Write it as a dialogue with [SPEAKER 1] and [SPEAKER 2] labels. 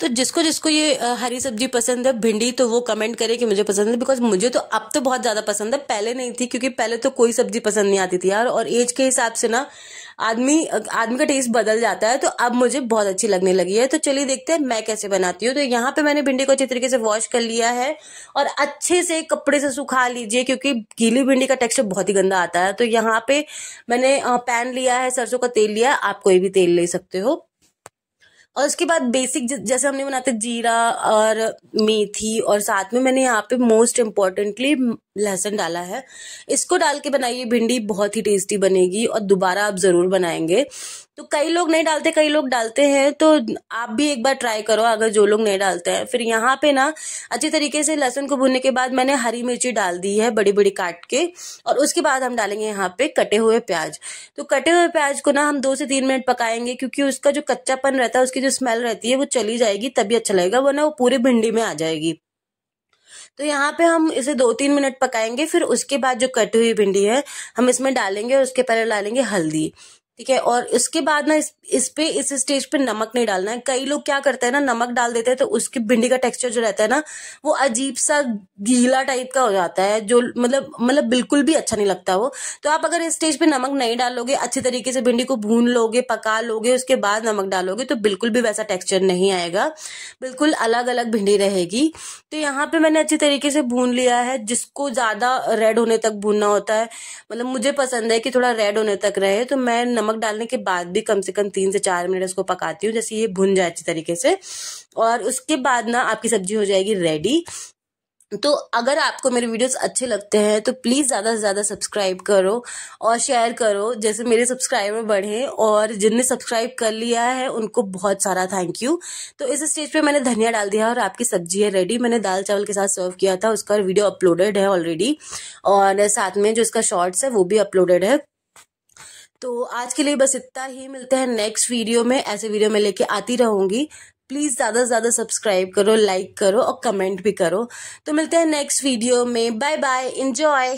[SPEAKER 1] तो जिसको जिसको ये हरी सब्जी पसंद है भिंडी तो वो कमेंट करे कि मुझे पसंद है बिकॉज मुझे तो अब तो बहुत ज़्यादा पसंद है पहले नहीं थी क्योंकि पहले तो कोई सब्जी पसंद नहीं आती थी यार और एज के हिसाब से ना आदमी आदमी का टेस्ट बदल जाता है तो अब मुझे बहुत अच्छी लगने लगी है तो चलिए देखते हैं मैं कैसे बनाती हूँ तो यहाँ पे मैंने भिंडी को अच्छे तरीके से वॉश कर लिया है और अच्छे से कपड़े से सुखा लीजिए क्योंकि गीली भिंडी का टेक्सचर बहुत ही गंदा आता है तो यहाँ पे मैंने पैन लिया है सरसों का तेल लिया है आप कोई भी तेल ले सकते हो और उसके बाद बेसिक जैसे हमने बनाते जीरा और मेथी और साथ में मैंने यहाँ पे मोस्ट इम्पॉर्टेंटली लहसुन डाला है इसको डाल के बनाइए भिंडी बहुत ही टेस्टी बनेगी और दोबारा आप ज़रूर बनाएंगे तो कई लोग नहीं डालते कई लोग डालते हैं तो आप भी एक बार ट्राई करो अगर जो लोग नहीं डालते हैं फिर यहाँ पे ना अच्छे तरीके से लहसुन को भूनने के बाद मैंने हरी मिर्ची डाल दी है बड़ी बड़ी काट के और उसके बाद हम डालेंगे यहाँ पे कटे हुए प्याज तो कटे हुए प्याज को ना हम दो से तीन मिनट पकाएंगे क्योंकि उसका जो कच्चापन रहता है उसकी जो स्मेल रहती है वो चली जाएगी तभी अच्छा लगेगा वरना वो पूरी भिंडी में आ जाएगी तो यहाँ पे हम इसे दो तीन मिनट पकाएंगे फिर उसके बाद जो कटी हुई भिंडी है हम इसमें डालेंगे और उसके पहले डालेंगे हल्दी ठीक है और इसके बाद ना इस इस पे इस स्टेज पे नमक नहीं डालना है कई लोग क्या करते हैं ना नमक डाल देते हैं तो उसकी भिंडी का टेक्सचर जो रहता है ना वो अजीब सा गीला टाइप का हो जाता है जो मतलब मतलब बिल्कुल भी अच्छा नहीं लगता वो तो आप अगर इस स्टेज पे नमक नहीं डालोगे अच्छे तरीके से भिंडी को भून लोगे पका लोगे उसके बाद नमक डालोगे तो बिल्कुल भी वैसा टेक्स्चर नहीं आएगा बिल्कुल अलग अलग भिंडी रहेगी तो यहाँ पे मैंने अच्छी तरीके से भून लिया है जिसको ज्यादा रेड होने तक भूनना होता है मतलब मुझे पसंद है कि थोड़ा रेड होने तक रहे तो मैं नमक नमक डालने के बाद भी कम से कम तीन से चार मिनट उसको पकाती हूँ जैसे ये भुन जाए अच्छी तरीके से और उसके बाद ना आपकी सब्जी हो जाएगी रेडी तो अगर आपको मेरे वीडियोस अच्छे लगते हैं तो प्लीज़ ज़्यादा से ज़्यादा सब्सक्राइब करो और शेयर करो जैसे मेरे सब्सक्राइबर बढ़े और जिनने सब्सक्राइब कर लिया है उनको बहुत सारा थैंक यू तो इस स्टेज पे मैंने धनिया डाल दिया और आपकी सब्जी है रेडी मैंने दाल चावल के साथ सर्व किया था उसका वीडियो अपलोडेड है ऑलरेडी और साथ में जो इसका शॉर्ट्स है वो भी अपलोडेड है तो आज के लिए बस इतना ही मिलते हैं नेक्स्ट वीडियो में ऐसे वीडियो में लेके आती रहूंगी प्लीज़ ज़्यादा से ज़्यादा सब्सक्राइब करो लाइक करो और कमेंट भी करो तो मिलते हैं नेक्स्ट वीडियो में बाय बाय इंजॉय